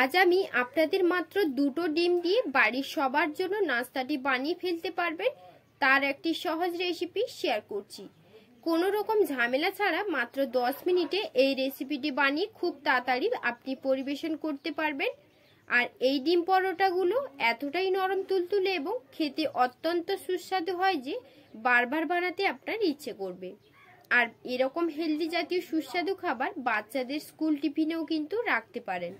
আজ আমি আপনাদের মাত্র দুটো ডিম দিয়ে বাড়ির সবার জন্য নাস্তাটি বানিয়ে ফেলতে পারবেন তার একটি সহজ রেসিপি শেয়ার করছি কোনো রকম ঝামেলা ছাড়া মাত্র দশ মিনিটে এই রেসিপিটি বানিয়ে খুব তাড়াতাড়ি আপনি পরিবেশন করতে পারবেন আর এই ডিম পরোটাগুলো এতটাই নরম তুলতুলে এবং খেতে অত্যন্ত সুস্বাদু হয় যে বারবার বানাতে আপনার ইচ্ছে করবে আর এরকম হেলদি জাতীয় সুস্বাদু খাবার বাচ্চাদের স্কুল টিফিনেও কিন্তু রাখতে পারেন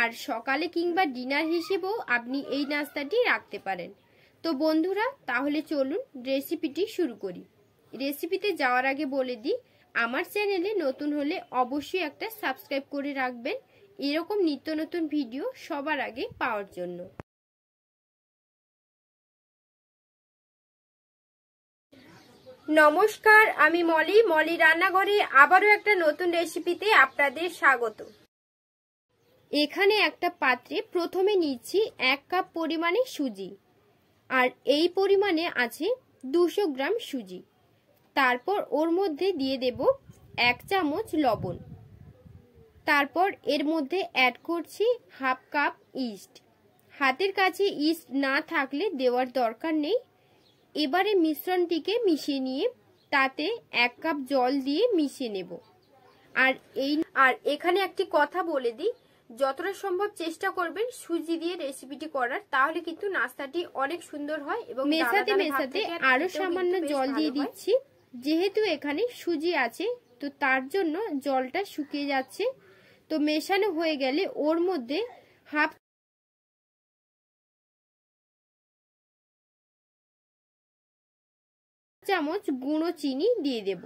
আর সকালে কিংবা ডিনার হিসেবেও আপনি এই নাস্তাটি রাখতে পারেন তো বন্ধুরা তাহলে চলুন রেসিপিটি শুরু করি রেসিপিতে যাওয়ার আগে বলে দিই আমার চ্যানেলে নতুন হলে অবশ্যই একটা সাবস্ক্রাইব করে রাখবেন এরকম নিত্য নতুন ভিডিও সবার আগে পাওয়ার জন্য নমস্কার আমি মলি মলি রান্নাঘরে আবারও একটা নতুন রেসিপিতে আপনাদের স্বাগত এখানে একটা পাত্রে প্রথমে নিচ্ছি এক কাপ পরিমাণে সুজি আর এই পরিমাণে আছে দুশো গ্রাম সুজি তারপর ওর মধ্যে দিয়ে দেব এক চামচ লবণ তারপর এর মধ্যে অ্যাড করছি হাফ কাপ ইস্ট হাতের কাছে ইস্ট না থাকলে দেওয়ার দরকার নেই এবারে মিশ্রণটিকে মিশিয়ে নিয়ে তাতে এক কাপ জল দিয়ে মিশিয়ে নেব আর এই আর এখানে একটি কথা বলে দিই যতটা সম্ভব চেষ্টা করবেন সুজি দিয়ে রেসিপিটি করার তাহলে কিন্তু নাস্তাটি অনেক সুন্দর হয় এবং মেশাতে মেশাতে আরো সামান্য জল দিয়ে দিচ্ছি যেহেতু এখানে সুজি আছে তো তার জন্য জলটা শুকিয়ে যাচ্ছে তো মেশানো হয়ে গেলে ওর মধ্যে হাফ চামচ গুঁড়ো চিনি দিয়ে দেব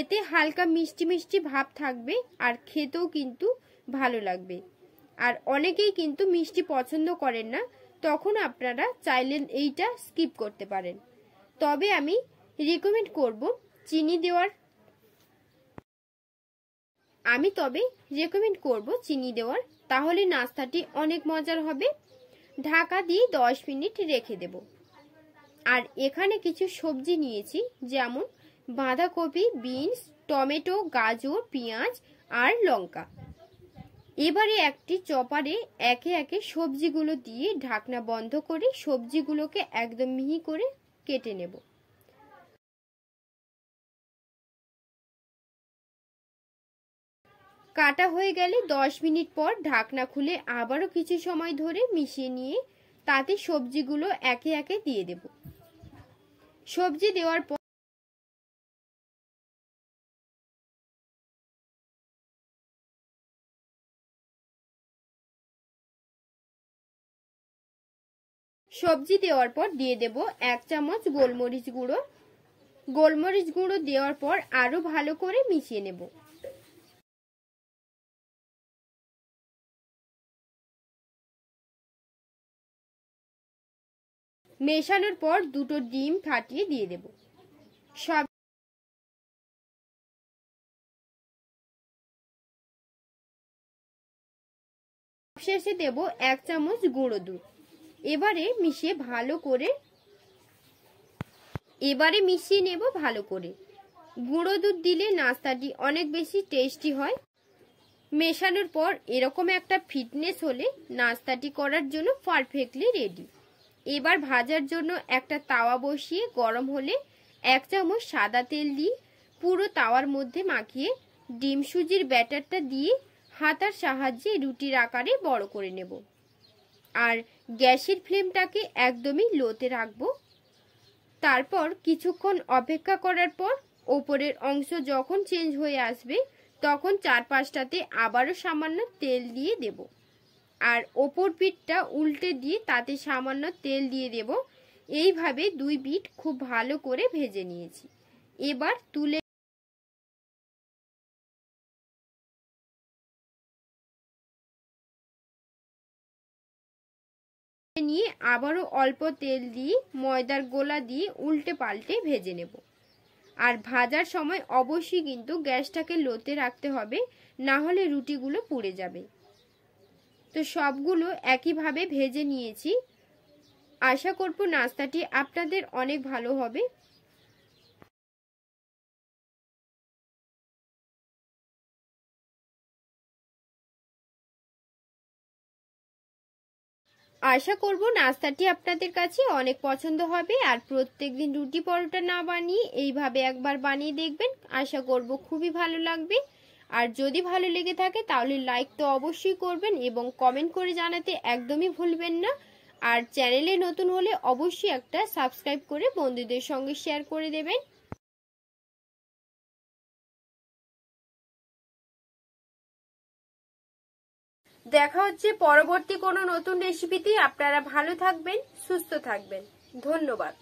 এতে হালকা মিষ্টি মিষ্টি ভাব থাকবে আর খেতেও কিন্তু ভালো লাগবে আর অনেকেই কিন্তু মিষ্টি পছন্দ করেন না তখন আপনারা চাইলেন এইটা স্কিপ করতে পারেন তবে আমি রেকমেন্ড করব চিনি দেওয়ার আমি তবে রেকমেন্ড করব চিনি দেওয়ার তাহলে নাস্তাটি অনেক মজার হবে ঢাকা দিয়ে 10 মিনিট রেখে দেব আর এখানে কিছু সবজি নিয়েছি যেমন বাঁধাকপি বিনস টমেটো গাজর পেঁয়াজ আর লঙ্কা এবারে একটি চপারে একে একে সবজিগুলো দিয়ে ঢাকনা বন্ধ করে সবজিগুলোকে একদম মিহি করে কেটে নেব কাটা হয়ে গেলে দশ মিনিট পর ঢাকনা খুলে আবারও কিছু সময় ধরে মিশিয়ে নিয়ে তাতে সবজিগুলো একে একে দিয়ে দেব সবজি দেওয়ার পর সবজি দেওয়ার পর দিয়ে দেব এক চামচ গোলমরিচ গুঁড়ো গোলমরিচ গুঁড়ো দেওয়ার পর আরো ভালো করে মিশিয়ে নেব মেশানোর পর দুটো ডিম ফাটিয়ে দিয়ে দেব সব শেষে দেব এক চামচ গুঁড়ো দুধ এবারে মিশিয়ে ভালো করে এবারে মিশিয়ে নেব ভালো করে গুঁড়ো দুধ দিলে নাস্তাটি অনেক বেশি টেস্টি হয় মেশানোর পর এরকম একটা ফিটনেস হলে নাস্তাটি করার জন্য পারফেক্টলি রেডি এবার ভাজার জন্য একটা তাওয়া বসিয়ে গরম হলে এক চামচ সাদা তেল দিয়ে পুরো তাওয়ার মধ্যে মাখিয়ে ডিম সুজির ব্যাটারটা দিয়ে হাতার সাহায্যে রুটির আকারে বড় করে নেব আর গ্যাসের ফ্লেমটাকে একদমই লোতে রাখবো তারপর কিছুক্ষণ অপেক্ষা করার পর ওপরের অংশ যখন চেঞ্জ হয়ে আসবে তখন চারপাশটাতে আবারও সামান্য তেল দিয়ে দেব আর ওপর পিঠটা উল্টে দিয়ে তাতে সামান্য তেল দিয়ে দেব এইভাবে দুই বিট খুব ভালো করে ভেজে নিয়েছি এবার তুলে নিয়ে আবারও অল্প তেল দিয়ে ময়দার গোলা দিয়ে উল্টে পাল্টে ভেজে নেব আর ভাজার সময় অবশ্যই কিন্তু গ্যাসটাকে লোতে রাখতে হবে না হলে রুটিগুলো পুড়ে যাবে তো সবগুলো একইভাবে ভেজে নিয়েছি আশা করব নাস্তাটি আপনাদের অনেক ভালো হবে আশা করব নাস্তাটি আপনাদের কাছে অনেক পছন্দ হবে আর প্রত্যেক দিন রুটি পরোটা না বানিয়ে এইভাবে একবার বানিয়ে দেখবেন আশা করব খুবই ভালো লাগবে আর যদি ভালো লেগে থাকে তাহলে লাইক তো অবশ্যই করবেন এবং কমেন্ট করে জানাতে একদমই ভুলবেন না আর চ্যানেলে নতুন হলে অবশ্যই একটা সাবস্ক্রাইব করে বন্ধুদের সঙ্গে শেয়ার করে দেবেন দেখা হচ্ছে পরবর্তী কোনো নতুন রেসিপিতে আপনারা ভালো থাকবেন সুস্থ থাকবেন ধন্যবাদ